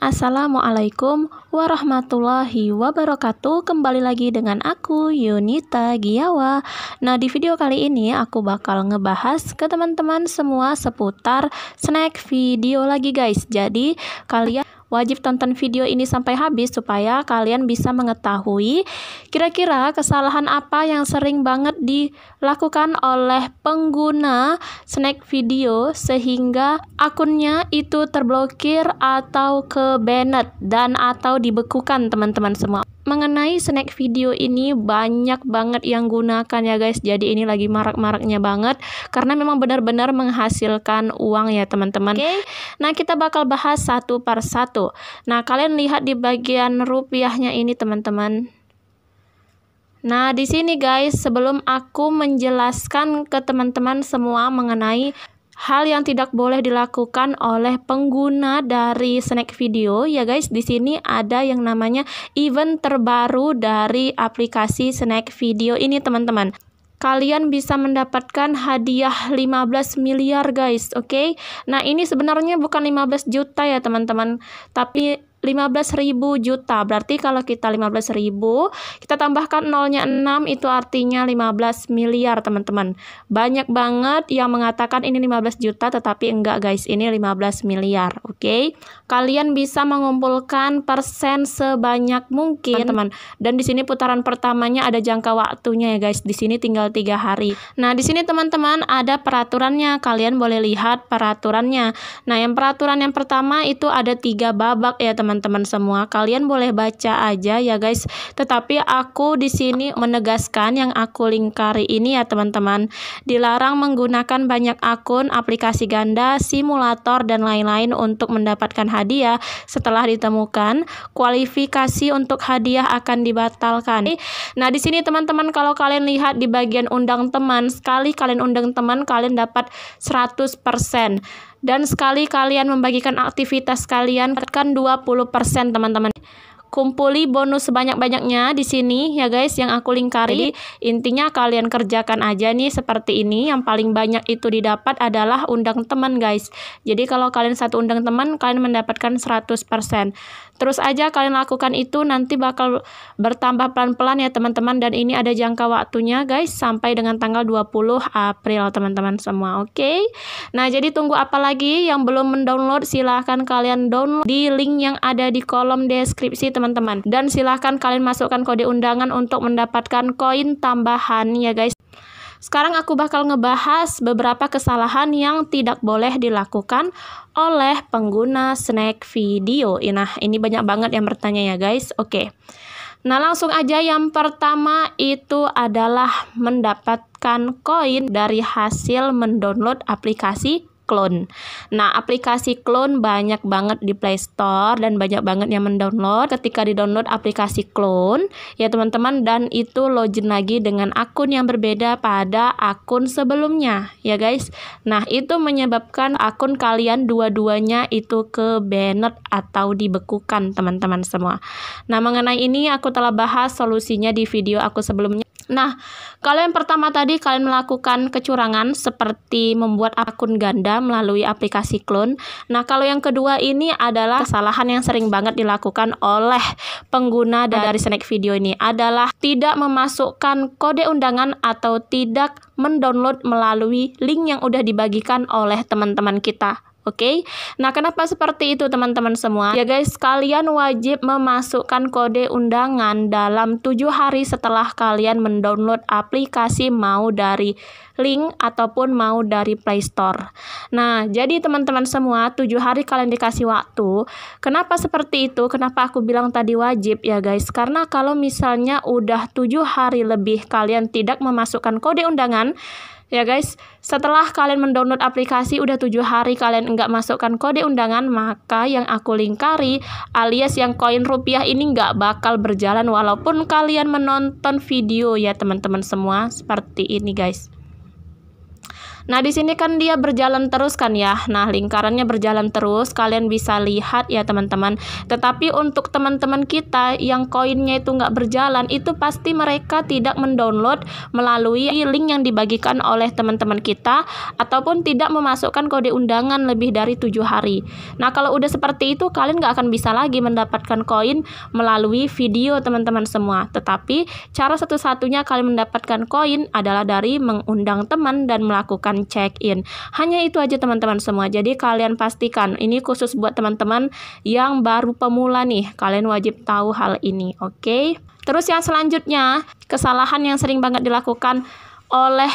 Assalamualaikum warahmatullahi wabarakatuh Kembali lagi dengan aku Yunita Giawa. Nah di video kali ini aku bakal ngebahas ke teman-teman semua seputar snack video lagi guys Jadi kalian Wajib tonton video ini sampai habis supaya kalian bisa mengetahui kira-kira kesalahan apa yang sering banget dilakukan oleh pengguna snack video sehingga akunnya itu terblokir atau ke banned dan atau dibekukan teman-teman semua mengenai snack video ini banyak banget yang gunakan ya guys. Jadi ini lagi marak-maraknya banget karena memang benar-benar menghasilkan uang ya teman-teman. Okay? Nah, kita bakal bahas satu per satu. Nah, kalian lihat di bagian rupiahnya ini teman-teman. Nah, di sini guys, sebelum aku menjelaskan ke teman-teman semua mengenai hal yang tidak boleh dilakukan oleh pengguna dari snack video ya guys di sini ada yang namanya event terbaru dari aplikasi snack video ini teman-teman kalian bisa mendapatkan hadiah 15 miliar guys, oke? Okay? Nah, ini sebenarnya bukan 15 juta ya, teman-teman, tapi 15.000 juta. Berarti kalau kita 15.000, kita tambahkan nolnya 6 itu artinya 15 miliar, teman-teman. Banyak banget yang mengatakan ini 15 juta tetapi enggak guys, ini 15 miliar, oke? Okay? Kalian bisa mengumpulkan persen sebanyak mungkin, teman-teman. Dan di sini putaran pertamanya ada jangka waktunya ya guys. Di sini tinggal tiga hari. Nah, di sini teman-teman ada peraturannya. Kalian boleh lihat peraturannya. Nah, yang peraturan yang pertama itu ada tiga babak ya, teman teman-teman semua. Kalian boleh baca aja ya guys. Tetapi aku di sini menegaskan yang aku lingkari ini ya teman-teman. Dilarang menggunakan banyak akun, aplikasi ganda, simulator dan lain-lain untuk mendapatkan hadiah setelah ditemukan. Kualifikasi untuk hadiah akan dibatalkan. Nah, di sini teman-teman kalau kalian lihat di bagian undang teman, sekali kalian undang teman kalian dapat 100% dan sekali kalian membagikan aktivitas kalian, puluh 20% teman-teman kumpuli bonus sebanyak-banyaknya di sini ya guys yang aku lingkari. Jadi, intinya kalian kerjakan aja nih seperti ini. Yang paling banyak itu didapat adalah undang teman guys. Jadi kalau kalian satu undang teman kalian mendapatkan 100%. Terus aja kalian lakukan itu nanti bakal bertambah pelan-pelan ya teman-teman dan ini ada jangka waktunya guys sampai dengan tanggal 20 April teman-teman semua. Oke. Okay? Nah, jadi tunggu apa lagi yang belum mendownload silahkan kalian download di link yang ada di kolom deskripsi teman teman-teman. Dan silahkan kalian masukkan kode undangan untuk mendapatkan koin tambahan ya guys. Sekarang aku bakal ngebahas beberapa kesalahan yang tidak boleh dilakukan oleh pengguna snack video. Nah, ini banyak banget yang bertanya ya guys. Oke. Nah, langsung aja yang pertama itu adalah mendapatkan koin dari hasil mendownload aplikasi Clone. Nah, aplikasi Clone banyak banget di Play Store dan banyak banget yang mendownload. Ketika di-download aplikasi Clone, ya teman-teman dan itu login lagi dengan akun yang berbeda pada akun sebelumnya, ya guys. Nah, itu menyebabkan akun kalian dua-duanya itu ke banned atau dibekukan, teman-teman semua. Nah, mengenai ini aku telah bahas solusinya di video aku sebelumnya Nah, kalau yang pertama tadi kalian melakukan kecurangan seperti membuat akun ganda melalui aplikasi klon. Nah, kalau yang kedua ini adalah kesalahan yang sering banget dilakukan oleh pengguna dari snack video ini adalah tidak memasukkan kode undangan atau tidak mendownload melalui link yang udah dibagikan oleh teman-teman kita. Oke, okay? nah kenapa seperti itu teman-teman semua? Ya guys, kalian wajib memasukkan kode undangan dalam tujuh hari setelah kalian mendownload aplikasi mau dari link ataupun mau dari Play Store. Nah, jadi teman-teman semua tujuh hari kalian dikasih waktu. Kenapa seperti itu? Kenapa aku bilang tadi wajib ya guys? Karena kalau misalnya udah tujuh hari lebih kalian tidak memasukkan kode undangan, Ya guys, setelah kalian mendownload aplikasi udah tujuh hari kalian nggak masukkan kode undangan, maka yang aku lingkari alias yang koin rupiah ini nggak bakal berjalan walaupun kalian menonton video ya teman-teman semua seperti ini guys. Nah, di sini kan dia berjalan terus kan ya. Nah, lingkarannya berjalan terus, kalian bisa lihat ya teman-teman. Tetapi untuk teman-teman kita yang koinnya itu nggak berjalan, itu pasti mereka tidak mendownload melalui link yang dibagikan oleh teman-teman kita ataupun tidak memasukkan kode undangan lebih dari tujuh hari. Nah, kalau udah seperti itu, kalian nggak akan bisa lagi mendapatkan koin melalui video teman-teman semua. Tetapi cara satu-satunya kalian mendapatkan koin adalah dari mengundang teman dan melakukan akan check in. Hanya itu aja teman-teman semua. Jadi kalian pastikan ini khusus buat teman-teman yang baru pemula nih. Kalian wajib tahu hal ini, oke? Okay? Terus yang selanjutnya, kesalahan yang sering banget dilakukan oleh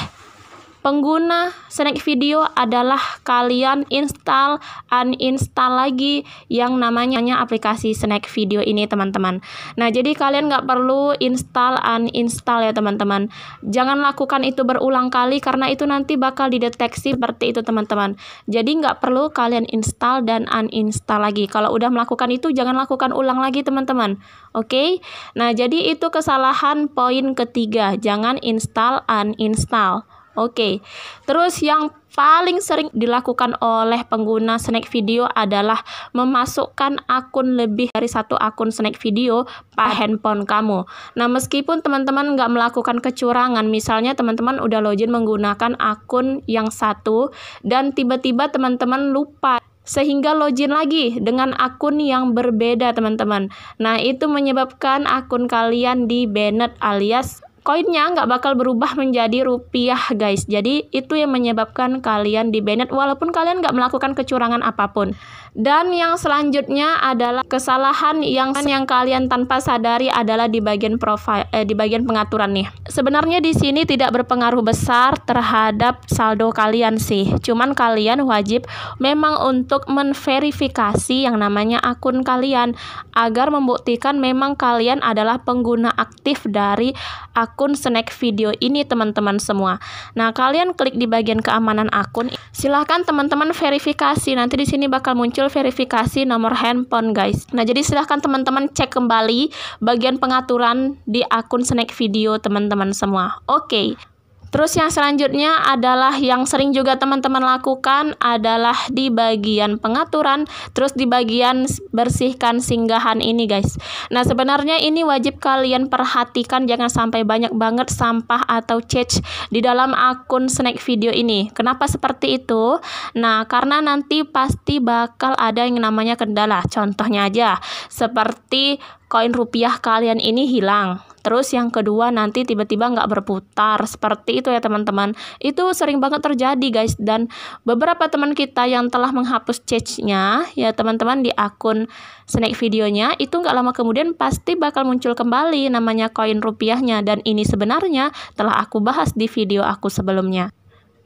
pengguna snack video adalah kalian install, uninstall lagi yang namanya aplikasi snack video ini teman-teman. Nah jadi kalian nggak perlu install, uninstall ya teman-teman. Jangan lakukan itu berulang kali karena itu nanti bakal dideteksi seperti itu teman-teman. Jadi nggak perlu kalian install dan uninstall lagi. Kalau udah melakukan itu jangan lakukan ulang lagi teman-teman. Oke? Okay? Nah jadi itu kesalahan poin ketiga. Jangan install, uninstall. Oke. Terus yang paling sering dilakukan oleh pengguna Snack Video adalah memasukkan akun lebih dari satu akun Snack Video pada handphone kamu. Nah, meskipun teman-teman nggak melakukan kecurangan, misalnya teman-teman udah login menggunakan akun yang satu dan tiba-tiba teman-teman lupa sehingga login lagi dengan akun yang berbeda teman-teman. Nah, itu menyebabkan akun kalian di banned alias koinnya nggak bakal berubah menjadi rupiah guys jadi itu yang menyebabkan kalian di banned walaupun kalian nggak melakukan kecurangan apapun dan yang selanjutnya adalah kesalahan yang yang kalian tanpa sadari adalah di bagian profil, eh, di bagian pengaturan nih sebenarnya di sini tidak berpengaruh besar terhadap saldo kalian sih cuman kalian wajib memang untuk menverifikasi yang namanya akun kalian agar membuktikan memang kalian adalah pengguna aktif dari akun akun snack video ini teman-teman semua. Nah, kalian klik di bagian keamanan akun. Silahkan teman-teman verifikasi. Nanti di sini bakal muncul verifikasi nomor handphone, guys. Nah, jadi silahkan teman-teman cek kembali bagian pengaturan di akun snack video teman-teman semua. Oke. Okay. Terus yang selanjutnya adalah yang sering juga teman-teman lakukan adalah di bagian pengaturan, terus di bagian bersihkan singgahan ini guys. Nah sebenarnya ini wajib kalian perhatikan jangan sampai banyak banget sampah atau cage di dalam akun snack video ini. Kenapa seperti itu? Nah karena nanti pasti bakal ada yang namanya kendala. Contohnya aja seperti koin rupiah kalian ini hilang. Terus yang kedua nanti tiba-tiba nggak berputar seperti itu ya teman-teman. Itu sering banget terjadi guys dan beberapa teman kita yang telah menghapus change-nya ya teman-teman di akun snack videonya itu nggak lama kemudian pasti bakal muncul kembali namanya koin rupiahnya dan ini sebenarnya telah aku bahas di video aku sebelumnya.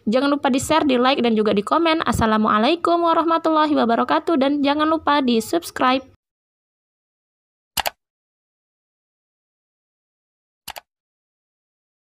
Jangan lupa di-share, di-like, dan juga di-komen. Assalamualaikum warahmatullahi wabarakatuh. Dan jangan lupa di-subscribe.